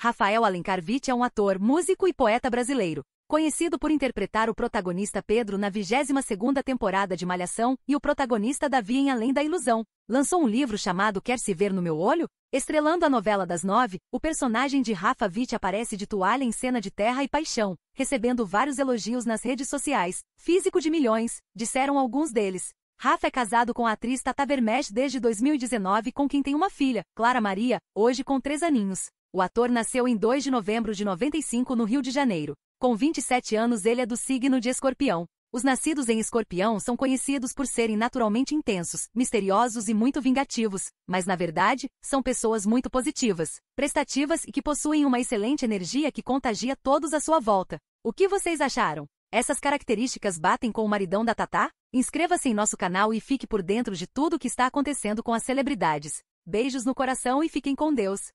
Rafael Alencar Witt é um ator, músico e poeta brasileiro, conhecido por interpretar o protagonista Pedro na 22ª temporada de Malhação e o protagonista Davi em Além da Ilusão. Lançou um livro chamado Quer se ver no meu olho? Estrelando a novela das nove, o personagem de Rafa Witt aparece de toalha em cena de terra e paixão, recebendo vários elogios nas redes sociais. Físico de milhões, disseram alguns deles. Rafa é casado com a atriz Tata Vermes desde 2019, com quem tem uma filha, Clara Maria, hoje com três aninhos. O ator nasceu em 2 de novembro de 95 no Rio de Janeiro. Com 27 anos, ele é do signo de Escorpião. Os nascidos em Escorpião são conhecidos por serem naturalmente intensos, misteriosos e muito vingativos, mas na verdade, são pessoas muito positivas, prestativas e que possuem uma excelente energia que contagia todos à sua volta. O que vocês acharam? Essas características batem com o maridão da Tatá? Inscreva-se em nosso canal e fique por dentro de tudo o que está acontecendo com as celebridades. Beijos no coração e fiquem com Deus!